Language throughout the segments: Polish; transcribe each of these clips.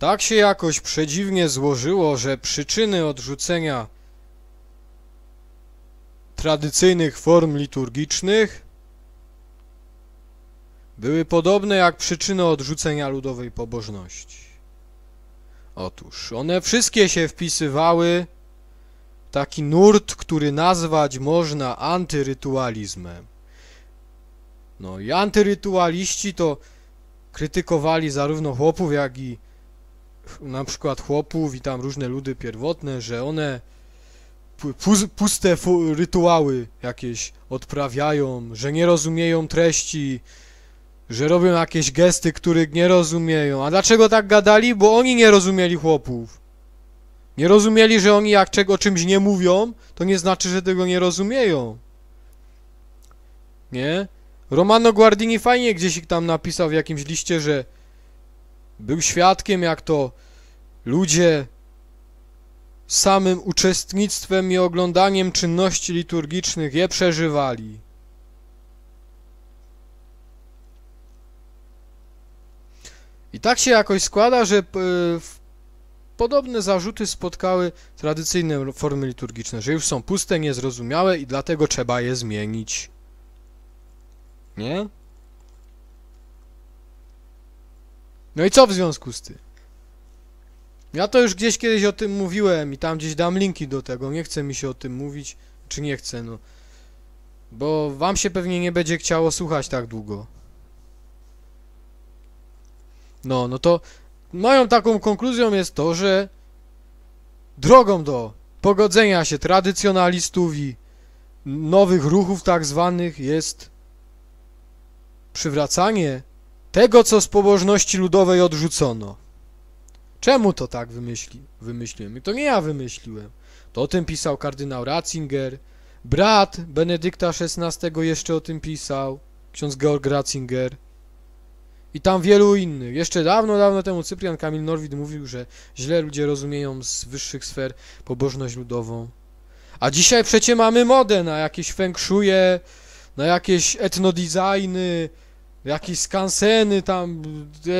Tak się jakoś przedziwnie złożyło, że przyczyny odrzucenia tradycyjnych form liturgicznych były podobne jak przyczyny odrzucenia ludowej pobożności. Otóż one wszystkie się wpisywały w taki nurt, który nazwać można antyrytualizmem. No i antyrytualiści to krytykowali zarówno chłopów, jak i na przykład chłopów i tam różne ludy pierwotne, że one puste rytuały jakieś odprawiają, że nie rozumieją treści, że robią jakieś gesty, których nie rozumieją. A dlaczego tak gadali? Bo oni nie rozumieli chłopów. Nie rozumieli, że oni jak czego czymś nie mówią, to nie znaczy, że tego nie rozumieją. Nie? Romano Guardini fajnie gdzieś ich tam napisał w jakimś liście, że był świadkiem, jak to ludzie samym uczestnictwem i oglądaniem czynności liturgicznych je przeżywali. I tak się jakoś składa, że e, podobne zarzuty spotkały tradycyjne formy liturgiczne, że już są puste, niezrozumiałe i dlatego trzeba je zmienić. Nie? No i co w związku z tym? Ja to już gdzieś kiedyś o tym mówiłem i tam gdzieś dam linki do tego. Nie chcę mi się o tym mówić, czy nie chcę, no. Bo wam się pewnie nie będzie chciało słuchać tak długo. No, no to moją taką konkluzją jest to, że drogą do pogodzenia się tradycjonalistów i nowych ruchów tak zwanych jest przywracanie tego, co z pobożności ludowej odrzucono. Czemu to tak wymyśli, wymyśliłem? I to nie ja wymyśliłem. To o tym pisał kardynał Ratzinger, brat Benedykta XVI jeszcze o tym pisał, ksiądz Georg Ratzinger i tam wielu innych. Jeszcze dawno, dawno temu Cyprian Kamil Norwid mówił, że źle ludzie rozumieją z wyższych sfer pobożność ludową. A dzisiaj przecie mamy modę na jakieś feng shui, na jakieś etnodizajny. Jakieś skanseny tam,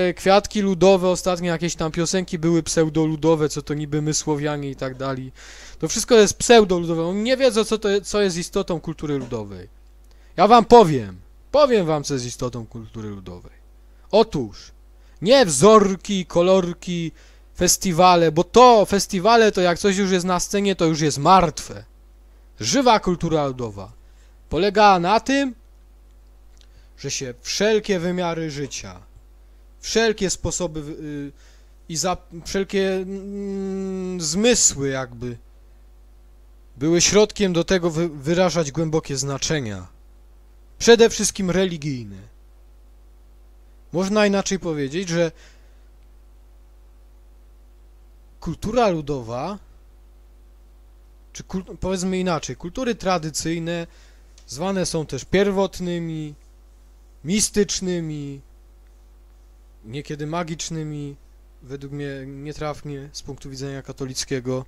e, kwiatki ludowe ostatnio, jakieś tam piosenki były pseudoludowe, co to niby my Słowianie i tak dalej. To wszystko jest pseudoludowe. Oni nie wiedzą, co, to, co jest istotą kultury ludowej. Ja wam powiem. Powiem wam, co jest istotą kultury ludowej. Otóż, nie wzorki, kolorki, festiwale, bo to, festiwale to jak coś już jest na scenie, to już jest martwe. Żywa kultura ludowa. Polega na tym, że się wszelkie wymiary życia, wszelkie sposoby y, i za, wszelkie mm, zmysły jakby były środkiem do tego wyrażać głębokie znaczenia, przede wszystkim religijne. Można inaczej powiedzieć, że kultura ludowa, czy kult, powiedzmy inaczej, kultury tradycyjne zwane są też pierwotnymi, mistycznymi, niekiedy magicznymi, według mnie nietrafnie z punktu widzenia katolickiego,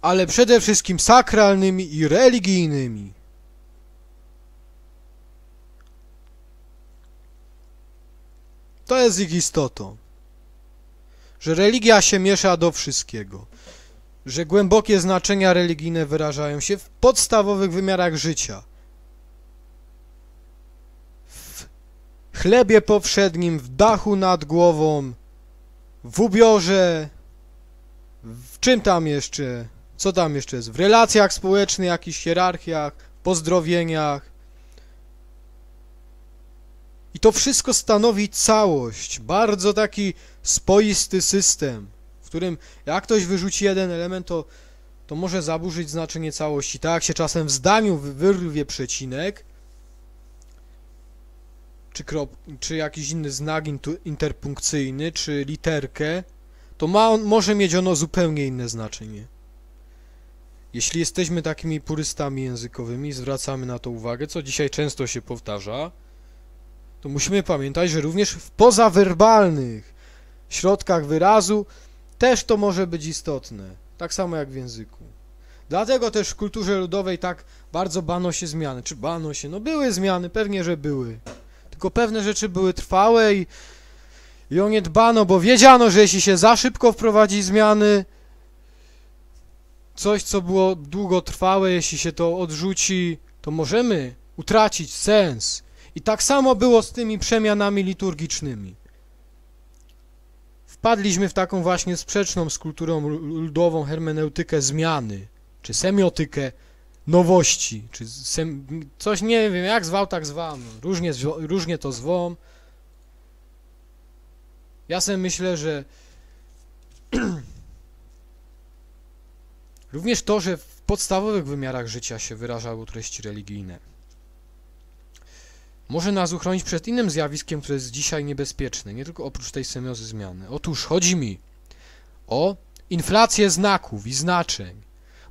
ale przede wszystkim sakralnymi i religijnymi. To jest ich istotą. Że religia się miesza do wszystkiego. Że głębokie znaczenia religijne wyrażają się w podstawowych wymiarach życia – chlebie powszednim, w dachu nad głową, w ubiorze, w czym tam jeszcze, co tam jeszcze jest, w relacjach społecznych, jakichś hierarchiach, pozdrowieniach. I to wszystko stanowi całość, bardzo taki spoisty system, w którym jak ktoś wyrzuci jeden element, to, to może zaburzyć znaczenie całości. Tak jak się czasem w zdaniu wyrwie przecinek, czy, krop, czy jakiś inny znak interpunkcyjny, czy literkę, to ma on, może mieć ono zupełnie inne znaczenie. Jeśli jesteśmy takimi purystami językowymi, zwracamy na to uwagę, co dzisiaj często się powtarza, to musimy pamiętać, że również w pozawerbalnych środkach wyrazu też to może być istotne, tak samo jak w języku. Dlatego też w kulturze ludowej tak bardzo bano się zmiany. Czy bano się? No były zmiany, pewnie, że były tylko pewne rzeczy były trwałe i, i o nie dbano, bo wiedziano, że jeśli się za szybko wprowadzi zmiany, coś, co było długotrwałe, jeśli się to odrzuci, to możemy utracić sens. I tak samo było z tymi przemianami liturgicznymi. Wpadliśmy w taką właśnie sprzeczną z kulturą ludową hermeneutykę zmiany, czy semiotykę nowości, czy sem, coś nie wiem, jak zwał, tak zwam, no. różnie, różnie to zwą. Ja sobie myślę, że również to, że w podstawowych wymiarach życia się wyrażały treści religijne, może nas uchronić przed innym zjawiskiem, które jest dzisiaj niebezpieczne, nie tylko oprócz tej semiozy zmiany. Otóż chodzi mi o inflację znaków i znaczeń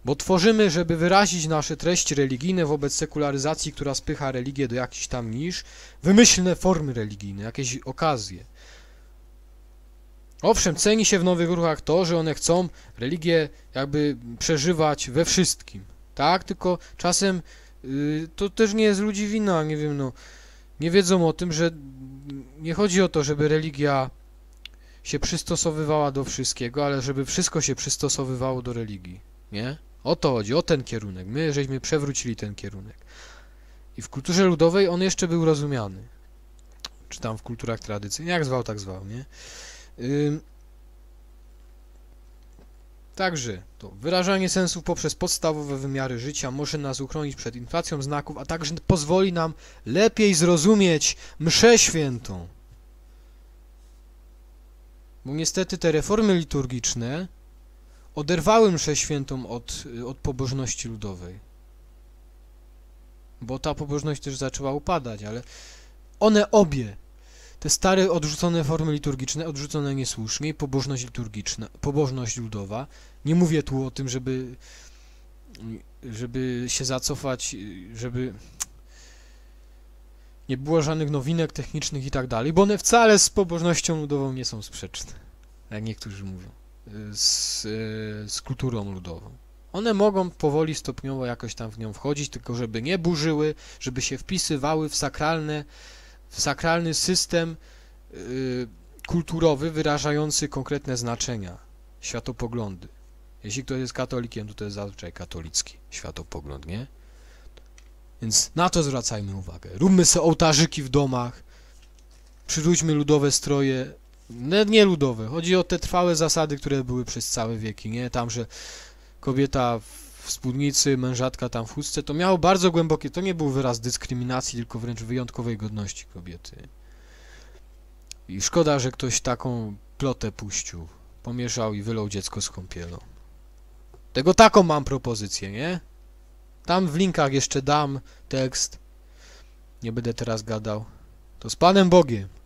bo tworzymy, żeby wyrazić nasze treści religijne wobec sekularyzacji, która spycha religię do jakichś tam niż, wymyślne formy religijne, jakieś okazje. Owszem, ceni się w nowych ruchach to, że one chcą religię jakby przeżywać we wszystkim, tak? Tylko czasem yy, to też nie jest ludzi wina, nie wiem, no, nie wiedzą o tym, że nie chodzi o to, żeby religia się przystosowywała do wszystkiego, ale żeby wszystko się przystosowywało do religii, nie? O to chodzi, o ten kierunek. My żeśmy przewrócili ten kierunek. I w kulturze ludowej on jeszcze był rozumiany. Czy tam w kulturach tradycyjnych, jak zwał, tak zwał, nie? Także to wyrażanie sensów poprzez podstawowe wymiary życia może nas uchronić przed inflacją znaków, a także pozwoli nam lepiej zrozumieć mszę świętą. Bo niestety te reformy liturgiczne oderwały mszę świętą od, od pobożności ludowej. Bo ta pobożność też zaczęła upadać, ale one obie, te stare odrzucone formy liturgiczne, odrzucone niesłusznie, pobożność liturgiczna, pobożność ludowa, nie mówię tu o tym, żeby żeby się zacofać, żeby nie było żadnych nowinek technicznych i tak dalej, bo one wcale z pobożnością ludową nie są sprzeczne, jak niektórzy mówią z, z kulturą ludową. One mogą powoli, stopniowo jakoś tam w nią wchodzić, tylko żeby nie burzyły, żeby się wpisywały w, sakralne, w sakralny system yy, kulturowy wyrażający konkretne znaczenia, światopoglądy. Jeśli ktoś jest katolikiem, to to jest zazwyczaj katolicki światopogląd, nie? Więc na to zwracajmy uwagę. Róbmy sobie ołtarzyki w domach, przyróćmy ludowe stroje no, nie ludowe. Chodzi o te trwałe zasady, które były przez całe wieki, nie? Tam, że kobieta w spódnicy, mężatka tam w chustce, to miało bardzo głębokie, to nie był wyraz dyskryminacji, tylko wręcz wyjątkowej godności kobiety. I szkoda, że ktoś taką plotę puścił, pomieszał i wylał dziecko z kąpielą. Tego taką mam propozycję, nie? Tam w linkach jeszcze dam tekst. Nie będę teraz gadał. To z Panem Bogiem.